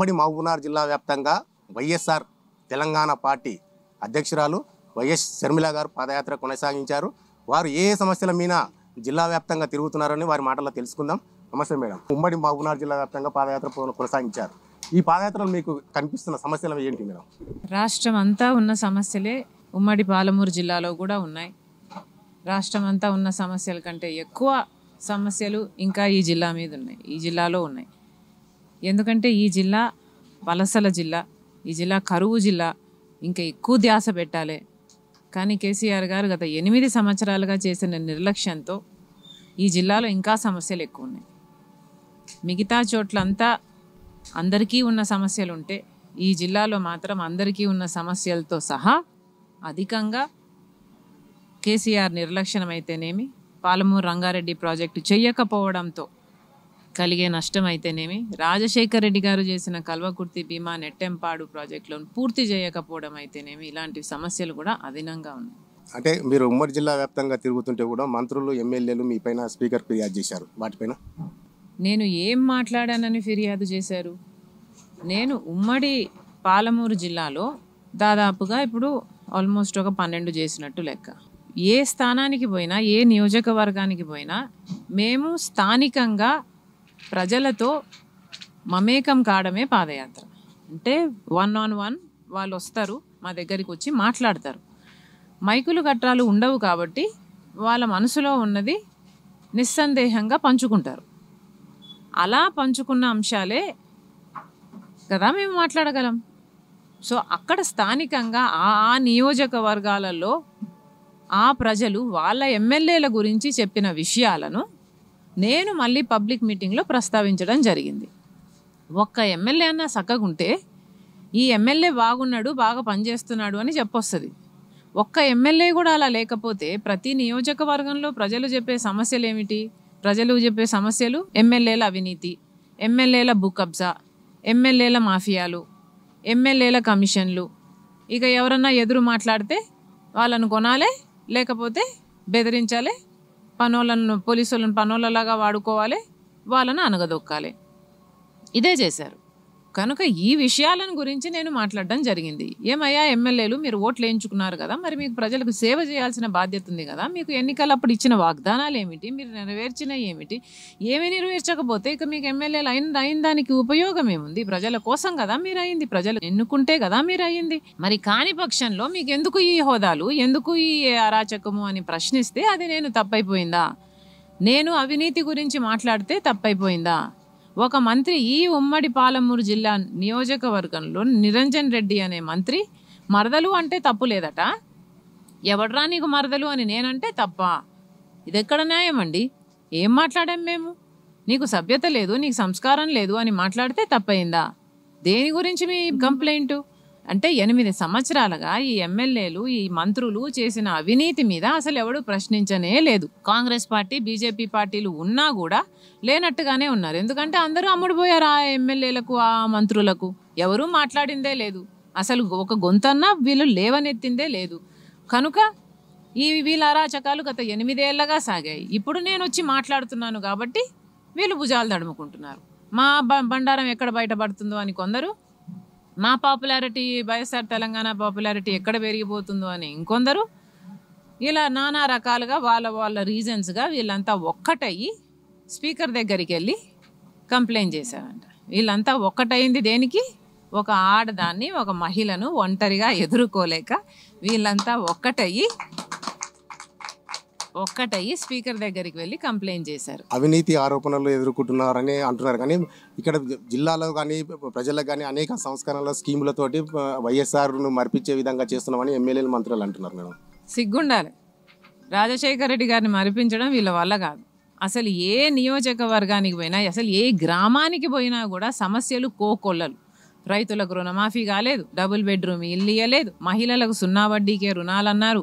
ఉమ్మడి మహబూబ్నగర్ జిల్లా వ్యాప్తంగా వైఎస్ఆర్ తెలంగాణ పార్టీ అధ్యక్షురాలు వైఎస్ శర్మిల గారు పాదయాత్ర కొనసాగించారు వారు ఏ సమస్యల మీద జిల్లా వ్యాప్తంగా తిరుగుతున్నారని వారి మాటల్లో తెలుసుకుందాం నమస్తే మేడం ఉమ్మడి మహబూబ్నగర్ జిల్లా వ్యాప్తంగా పాదయాత్ర కొనసాగించారు ఈ పాదయాత్రలో మీకు కనిపిస్తున్న సమస్యలు ఏంటి మేడం రాష్ట్రం అంతా ఉన్న సమస్యలే ఉమ్మడి పాలమూరు జిల్లాలో కూడా ఉన్నాయి రాష్ట్రం అంతా ఉన్న సమస్యల కంటే ఎక్కువ సమస్యలు ఇంకా ఈ జిల్లా మీద ఉన్నాయి ఈ జిల్లాలో ఉన్నాయి ఎందుకంటే ఈ జిల్లా వలసల జిల్లా ఈ జిల్లా కరువు జిల్లా ఇంకా ఎక్కువ ధ్యాస పెట్టాలి కానీ కేసీఆర్ గారు గత ఎనిమిది సంవత్సరాలుగా చేసిన నిర్లక్ష్యంతో ఈ జిల్లాలో ఇంకా సమస్యలు ఎక్కువ ఉన్నాయి మిగతా చోట్లంతా అందరికీ ఉన్న సమస్యలు ఉంటే ఈ జిల్లాలో మాత్రం అందరికీ ఉన్న సమస్యలతో సహా అధికంగా కేసీఆర్ నిర్లక్ష్యమైతేనేమి పాలమూరు రంగారెడ్డి ప్రాజెక్టు చేయకపోవడంతో కలిగే నష్టం అయితేనేమి రాజశేఖర రెడ్డి గారు చేసిన కల్వకుర్తి బీమా నెట్టెంపాడు ప్రాజెక్టులను పూర్తి చేయకపోవడం అయితేనేమి ఇలాంటి సమస్యలు కూడా అదనంగా ఉన్నాయి అంటే మీరు ఉమ్మడి జిల్లా వ్యాప్తంగా తిరుగుతుంటే కూడా మంత్రులు ఎమ్మెల్యేలు మీ పైన స్పీకర్ ఫిర్యాదు చేశారు వాటిపైన నేను ఏం మాట్లాడానని ఫిర్యాదు చేశారు నేను ఉమ్మడి పాలమూరు జిల్లాలో దాదాపుగా ఇప్పుడు ఆల్మోస్ట్ ఒక పన్నెండు చేసినట్టు లెక్క ఏ స్థానానికి పోయినా ఏ నియోజకవర్గానికి పోయినా మేము స్థానికంగా ప్రజలతో మమేకం కావడమే పాదయాత్ర అంటే వన్ ఆన్ వన్ వాళ్ళు వస్తారు మా దగ్గరికి వచ్చి మాట్లాడతారు మైకులు గట్రాలు ఉండవు కాబట్టి వాళ్ళ మనసులో ఉన్నది నిస్సందేహంగా పంచుకుంటారు అలా పంచుకున్న అంశాలే కదా మేము మాట్లాడగలం సో అక్కడ స్థానికంగా ఆ నియోజకవర్గాలలో ఆ ప్రజలు వాళ్ళ ఎమ్మెల్యేల గురించి చెప్పిన విషయాలను నేను మళ్ళీ పబ్లిక్ మీటింగ్లో ప్రస్తావించడం జరిగింది ఒక్క ఎమ్మెల్యే అన్న చక్కగుంటే ఈ ఎమ్మెల్యే బాగున్నాడు బాగా పనిచేస్తున్నాడు అని చెప్పొస్తుంది ఒక్క ఎమ్మెల్యే కూడా అలా లేకపోతే ప్రతి నియోజకవర్గంలో ప్రజలు చెప్పే సమస్యలు ఏమిటి ప్రజలు చెప్పే సమస్యలు ఎమ్మెల్యేల అవినీతి ఎమ్మెల్యేల భూకబ్జా ఎమ్మెల్యేల మాఫియాలు ఎమ్మెల్యేల కమిషన్లు ఇక ఎవరన్నా ఎదురు మాట్లాడితే వాళ్ళను కొనాలి లేకపోతే బెదిరించాలి పనులను పోలీసు వాళ్ళని పనోళ్ళలాగా వాడుకోవాలి వాళ్ళని అనగదొక్కాలి ఇదే చేశారు కనుక ఈ విషయాలను గురించి నేను మాట్లాడడం జరిగింది ఏమయ్యా ఎమ్మెల్యేలు మీరు ఓట్లు వేయించుకున్నారు కదా మరి మీకు ప్రజలకు సేవ చేయాల్సిన బాధ్యత ఉంది కదా మీకు ఎన్నికలప్పుడు ఇచ్చిన వాగ్దానాలు ఏమిటి మీరు నెరవేర్చిన ఏమిటి ఏమి నెరవేర్చకపోతే ఇక మీకు ఎమ్మెల్యేలు అయిన అయిన దానికి ఉపయోగం ఏముంది ప్రజల కోసం కదా మీరు అయింది ప్రజలు ఎన్నుకుంటే కదా మీరు అయింది మరి కాని పక్షంలో మీకు ఎందుకు ఈ హోదాలు ఎందుకు ఈ అరాచకము అని ప్రశ్నిస్తే అది నేను తప్పైపోయిందా నేను అవినీతి గురించి మాట్లాడితే తప్పైపోయిందా ఒక మంత్రి ఈ ఉమ్మడి పాలమూరు జిల్లా నియోజకవర్గంలో నిరంజన్ రెడ్డి అనే మంత్రి మరదలు అంటే తప్పు లేదట ఎవడ్రా నీకు మరదలు అని నేనంటే తప్ప ఇదెక్కడ న్యాయం అండి ఏం మాట్లాడాం మేము నీకు సభ్యత లేదు నీకు సంస్కారం లేదు అని మాట్లాడితే తప్పయిందా దేని గురించి మీ కంప్లైంటు అంటే ఎనిమిది సంవత్సరాలుగా ఈ ఎమ్మెల్యేలు ఈ మంత్రులు చేసిన అవినీతి మీద అసలు ఎవడు ప్రశ్నించనే లేదు కాంగ్రెస్ పార్టీ బీజేపీ పార్టీలు ఉన్నా కూడా లేనట్టుగానే ఉన్నారు ఎందుకంటే అందరూ అమ్ముడుపోయారు ఆ ఎమ్మెల్యేలకు ఆ మంత్రులకు ఎవరూ మాట్లాడిందే లేదు అసలు ఒక గొంతన్నా వీళ్ళు లేవనెత్తిందే లేదు కనుక ఈ వీళ్ళ అరాచకాలు గత ఎనిమిదేళ్లగా సాగాయి ఇప్పుడు నేను వచ్చి మాట్లాడుతున్నాను కాబట్టి వీళ్ళు భుజాలు దడుముకుంటున్నారు మా బండారం ఎక్కడ బయటపడుతుందో అని కొందరు మా పాపులారిటీ వైఎస్ఆర్ తెలంగాణ పాపులారిటీ ఎక్కడ పెరిగిపోతుందో అని ఇంకొందరు ఇలా నానా రకాలుగా వాళ్ళ వాళ్ళ రీజన్స్గా వీళ్ళంతా ఒక్కటయ్యి స్పీకర్ దగ్గరికి వెళ్ళి కంప్లైంట్ చేశారంట వీళ్ళంతా ఒక్కటైంది దేనికి ఒక ఆడదాన్ని ఒక మహిళను ఒంటరిగా ఎదుర్కోలేక వీళ్ళంతా ఒక్కటయ్యి ఒక్కటయ్యి స్పీకర్ దగ్గరికి వెళ్ళి కంప్లైంట్ చేశారు అవినీతి ఆరోపణలు ఎదుర్కొంటున్నారని అంటున్నారు కానీ ఇక్కడ జిల్లాలో కానీ ప్రజలకు కానీ అనేక సంస్కరణల స్కీములతోటి వైఎస్ఆర్ను మరిపించే విధంగా చేస్తున్నామని ఎమ్మెల్యేలు మంత్రులు అంటున్నారు మేడం సిగ్గుండాలి రాజశేఖర రెడ్డి గారిని మరిపించడం వీళ్ళ వల్ల కాదు అసలు ఏ నియోజకవర్గానికి పోయినా అసలు ఏ గ్రామానికి పోయినా కూడా సమస్యలు కోకొల్లలు రైతులకు రుణమాఫీ కాలేదు డబుల్ బెడ్రూమ్ ఇల్లు ఇవ్వలేదు మహిళలకు సున్నా వడ్డీకే రుణాలన్నారు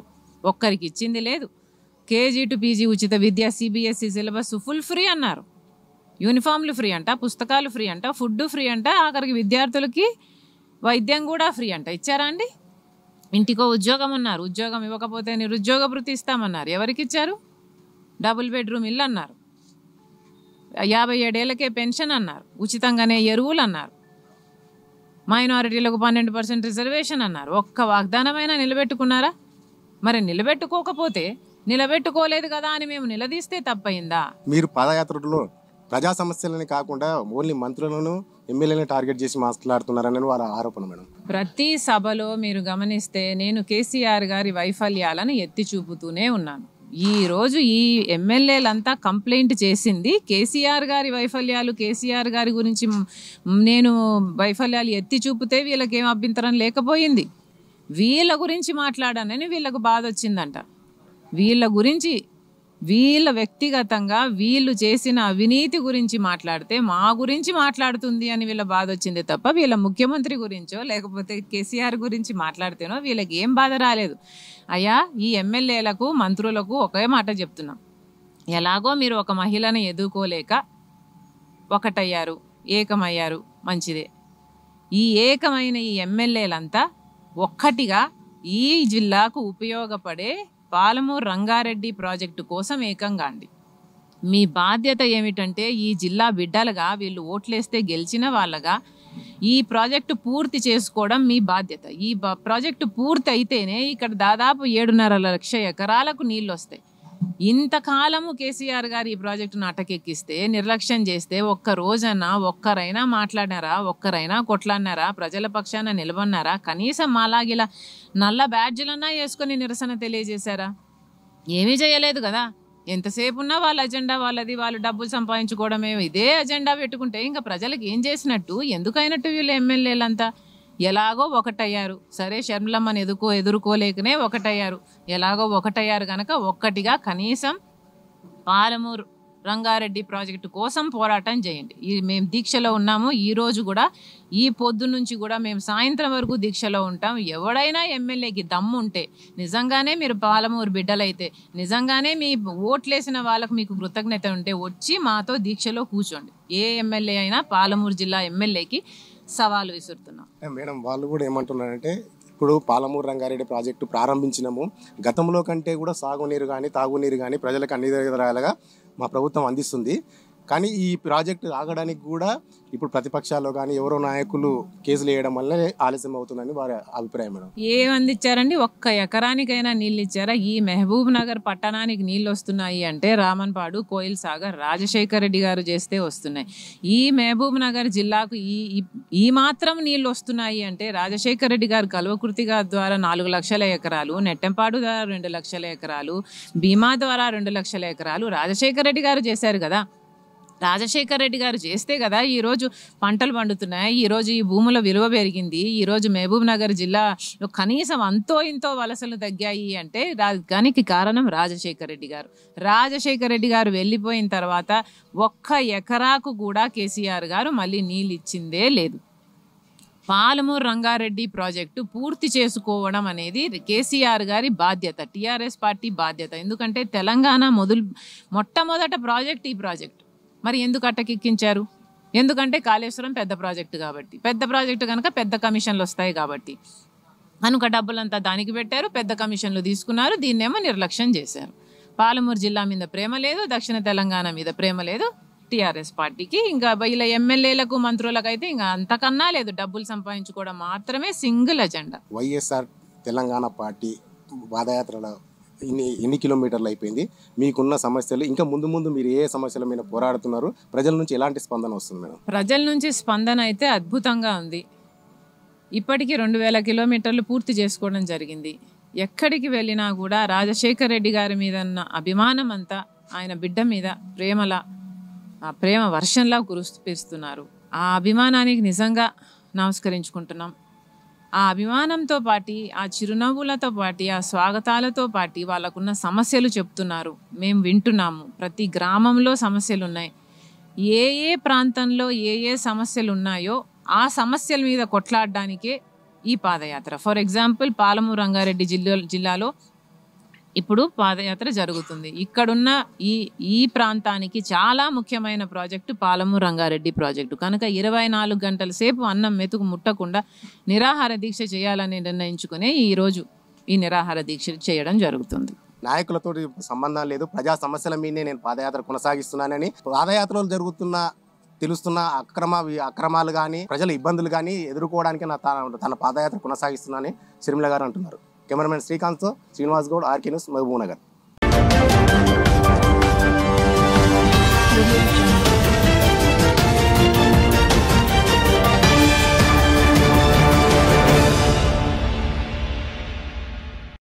ఒక్కరికి ఇచ్చింది లేదు కేజీ టు పీజీ ఉచిత విద్య సిబిఎస్ఈ సిలబస్ ఫుల్ ఫ్రీ అన్నారు యూనిఫామ్లు ఫ్రీ అంట పుస్తకాలు ఫ్రీ అంట ఫుడ్ ఫ్రీ అంట ఆఖరికి విద్యార్థులకి వైద్యం కూడా ఫ్రీ అంట ఇచ్చారా అండి ఇంటికో ఉద్యోగం అన్నారు ఉద్యోగం ఇవ్వకపోతే నిరుద్యోగ వృత్తి ఇస్తామన్నారు ఎవరికి ఇచ్చారు డబుల్ బెడ్రూమ్ ఇల్లు అన్నారు యాభై ఏడేళ్లకే పెన్షన్ అన్నారు ఉచితంగానే ఎరువులు అన్నారు మైనారిటీలకు పన్నెండు పర్సెంట్ రిజర్వేషన్ అన్నారు ఒక్క వాగ్దానమైనా నిలబెట్టుకున్నారా మరి నిలబెట్టుకోకపోతే నిలబెట్టుకోలేదు కదా అని మేము నిలదీస్తే తప్పయిందా మీరు పాదయాత్రలో ప్రజా సమస్యలని కాకుండా ఓన్లీ మంత్రులను ఎమ్మెల్యేలను టార్గెట్ చేసి మాట్లాడుతున్నారని వారి ఆరోపణ మేడం ప్రతి సభలో మీరు గమనిస్తే నేను కేసీఆర్ గారి వైఫల్యాలను ఎత్తి చూపుతూనే ఉన్నాను ఈ రోజు ఈ ఎమ్మెల్యేలంతా కంప్లైంట్ చేసింది కేసీఆర్ గారి వైఫల్యాలు కేసీఆర్ గారి గురించి నేను వైఫల్యాలు ఎత్తి చూపితే వీళ్ళకేం అభ్యంతరం లేకపోయింది వీళ్ళ గురించి మాట్లాడానని వీళ్ళకు బాధ వచ్చిందంట వీళ్ళ గురించి వీళ్ళ వ్యక్తిగతంగా వీళ్ళు చేసిన అవినీతి గురించి మాట్లాడితే మా గురించి మాట్లాడుతుంది అని వీళ్ళ బాధ వచ్చింది తప్ప వీళ్ళ ముఖ్యమంత్రి గురించో లేకపోతే కేసీఆర్ గురించి మాట్లాడితేనో వీళ్ళకి ఏం బాధ రాలేదు అయ్యా ఈ ఎమ్మెల్యేలకు మంత్రులకు ఒకే మాట చెప్తున్నాం ఎలాగో మీరు ఒక మహిళను ఎదుర్కోలేక ఒకటయ్యారు ఏకమయ్యారు మంచిదే ఈ ఏకమైన ఈ ఎమ్మెల్యేలంతా ఒక్కటిగా ఈ జిల్లాకు ఉపయోగపడే పాలమూరు రంగారెడ్డి ప్రాజెక్టు కోసం ఏకంగా అంది మీ బాధ్యత ఏమిటంటే ఈ జిల్లా బిడ్డలుగా వీళ్ళు ఓట్లేస్తే గెలిచిన వాళ్ళగా ఈ ప్రాజెక్టు పూర్తి చేసుకోవడం మీ బాధ్యత ఈ ప్రాజెక్టు పూర్తి అయితేనే ఇక్కడ దాదాపు ఏడున్నర లక్ష ఎకరాలకు నీళ్ళు వస్తాయి ఇంతకాలము కేసీఆర్ గారు ఈ ప్రాజెక్టును అటకెక్కిస్తే నిర్లక్ష్యం చేస్తే ఒక్క రోజన్నా ఒక్కరైనా మాట్లాడినారా ఒక్కరైనా కొట్లాడినారా ప్రజల పక్షాన నిలబడినారా కనీసం మాలాగిలా నల్ల బ్యాడ్జ్లన్నా వేసుకొని నిరసన తెలియజేశారా ఏమీ చేయలేదు కదా ఎంతసేపు ఉన్నా వాళ్ళ అజెండా వాళ్ళది వాళ్ళు డబ్బులు సంపాదించుకోవడమే ఇదే అజెండా పెట్టుకుంటే ఇంకా ప్రజలకు ఏం చేసినట్టు ఎందుకైనట్టు వీళ్ళు ఎమ్మెల్యేలంతా ఎలాగో ఒకటయ్యారు సరే షర్మిలమ్మని ఎదుకో ఎదుర్కోలేకనే ఒకటయ్యారు ఎలాగో ఒకటయ్యారు కనుక ఒక్కటిగా కనీసం పాలమూరు రంగారెడ్డి ప్రాజెక్టు కోసం పోరాటం చేయండి ఈ మేము దీక్షలో ఉన్నాము ఈ రోజు కూడా ఈ పొద్దు నుంచి కూడా మేము సాయంత్రం వరకు దీక్షలో ఉంటాం ఎవడైనా ఎమ్మెల్యేకి దమ్ముంటే నిజంగానే మీరు పాలమూరు బిడ్డలైతే నిజంగానే మీ ఓట్లేసిన వాళ్ళకు మీకు కృతజ్ఞత ఉంటే వచ్చి మాతో దీక్షలో కూర్చోండి ఏ ఎమ్మెల్యే అయినా పాలమూరు జిల్లా ఎమ్మెల్యేకి సవాలు విసురుతున్నాం మేడం వాళ్ళు కూడా ఏమంటున్నారంటే ఇప్పుడు పాలమూరు రంగారెడ్డి ప్రాజెక్టు ప్రారంభించినాము గతంలో కంటే కూడా సాగునీరు కానీ తాగునీరు కానీ ప్రజలకు అన్ని రకాలుగా మా ప్రభుత్వం అందిస్తుంది కానీ ఈ ప్రాజెక్ట్ ఆగడానికి కూడా ఇప్పుడు ప్రతిపక్షాల్లో కానీ ఎవరో నాయకులు కేసులు వేయడం వల్ల ఆలస్యం అవుతుందని వారి అభిప్రాయం మేడం ఏమంది ఇచ్చారండి ఒక్క ఎకరానికైనా నీళ్ళు ఇచ్చారా ఈ మహబూబ్ నగర్ పట్టణానికి నీళ్ళు వస్తున్నాయి అంటే రామన్పాడు కోయిల్ సాగర్ రాజశేఖర్ రెడ్డి గారు చేస్తే వస్తున్నాయి ఈ మహబూబ్ నగర్ జిల్లాకు ఈ ఈ మాత్రం నీళ్ళు వస్తున్నాయి అంటే రాజశేఖర్ రెడ్డి గారు కల్వకృతి గారి ద్వారా నాలుగు లక్షల ఎకరాలు నెట్టెంపాడు ద్వారా రెండు లక్షల ఎకరాలు బీమా ద్వారా రెండు లక్షల ఎకరాలు రాజశేఖర్ రెడ్డి గారు చేశారు కదా రాజశేఖర రెడ్డి గారు చేస్తే కదా ఈరోజు పంటలు పండుతున్నాయి ఈరోజు ఈ భూముల విలువ పెరిగింది ఈరోజు మహబూబ్ నగర్ జిల్లాలో కనీసం అంతో ఇంతో వలసలు తగ్గాయి అంటే దానికి కారణం రాజశేఖర రెడ్డి గారు రాజశేఖర రెడ్డి గారు వెళ్ళిపోయిన తర్వాత ఒక్క ఎకరాకు కూడా కేసీఆర్ గారు మళ్ళీ నీళ్ళు ఇచ్చిందే లేదు పాలమూరు రంగారెడ్డి ప్రాజెక్టు పూర్తి చేసుకోవడం అనేది కేసీఆర్ గారి బాధ్యత టీఆర్ఎస్ పార్టీ బాధ్యత ఎందుకంటే తెలంగాణ మొదలు మొట్టమొదట ప్రాజెక్ట్ ఈ ప్రాజెక్టు మరి ఎందుకు అట్టకెక్కించారు ఎందుకంటే కాళేశ్వరం పెద్ద ప్రాజెక్టు కాబట్టి పెద్ద ప్రాజెక్టు కనుక పెద్ద కమిషన్లు వస్తాయి కాబట్టి కనుక డబ్బులంతా దానికి పెట్టారు పెద్ద కమిషన్లు తీసుకున్నారు దీన్నేమో నిర్లక్ష్యం చేశారు పాలమూరు జిల్లా మీద ప్రేమ లేదు దక్షిణ తెలంగాణ మీద ప్రేమ లేదు టీఆర్ఎస్ పార్టీకి ఇంకా ఇలా ఎమ్మెల్యేలకు మంత్రులకు అయితే ఇంకా అంతకన్నా లేదు డబ్బులు సంపాదించుకోవడం మాత్రమే single agenda YSR Telangana party పాదయాత్రలో ఇన్ని ఎన్ని కిలోమీటర్లు అయిపోయింది మీకున్న సమస్యలు ఇంకా ముందు ముందు మీరు ఏ సమస్యల మీద పోరాడుతున్నారు ప్రజల నుంచి ఎలాంటి స్పందన వస్తుంది మేడం ప్రజల నుంచి స్పందన అయితే అద్భుతంగా ఉంది ఇప్పటికీ రెండు వేల కిలోమీటర్లు పూర్తి చేసుకోవడం జరిగింది ఎక్కడికి వెళ్ళినా కూడా రాజశేఖర్ రెడ్డి గారి మీద ఉన్న అభిమానం అంతా ఆయన బిడ్డ మీద ప్రేమల ప్రేమ వర్షంలా కురిపిస్తున్నారు ఆ అభిమానానికి నిజంగా నమస్కరించుకుంటున్నాం ఆ అభిమానంతో పాటి ఆ చిరునవ్వులతో పాటి ఆ స్వాగతాలతో పాటి వాళ్ళకున్న సమస్యలు చెప్తున్నారు మేము వింటున్నాము ప్రతి గ్రామంలో సమస్యలు ఉన్నాయి ఏ ఏ ప్రాంతంలో ఏ ఏ సమస్యలు ఉన్నాయో ఆ సమస్యల మీద కొట్లాడడానికే ఈ పాదయాత్ర ఫర్ ఎగ్జాంపుల్ పాలమూరు రంగారెడ్డి జిల్లా జిల్లాలో ఇప్పుడు పాదయాత్ర జరుగుతుంది ఇక్కడున్న ఈ ఈ ప్రాంతానికి చాలా ముఖ్యమైన ప్రాజెక్టు పాలము రంగారెడ్డి ప్రాజెక్టు కనుక ఇరవై నాలుగు గంటల సేపు అన్నం మెతుకు ముట్టకుండా నిరాహార దీక్ష చేయాలని నిర్ణయించుకునే ఈరోజు ఈ నిరాహార దీక్ష చేయడం జరుగుతుంది నాయకులతో సంబంధం లేదు ప్రజా సమస్యల మీదనే నేను పాదయాత్ర కొనసాగిస్తున్నానని పాదయాత్రలు జరుగుతున్న తెలుస్తున్న అక్రమ అక్రమాలు కానీ ప్రజల ఇబ్బందులు కానీ ఎదుర్కోవడానికి నా తన పాదయాత్ర కొనసాగిస్తున్నానని షర్మిల గారు అంటున్నారు cameraman Srikanth Srinivas Goud RK news Mahabubnagar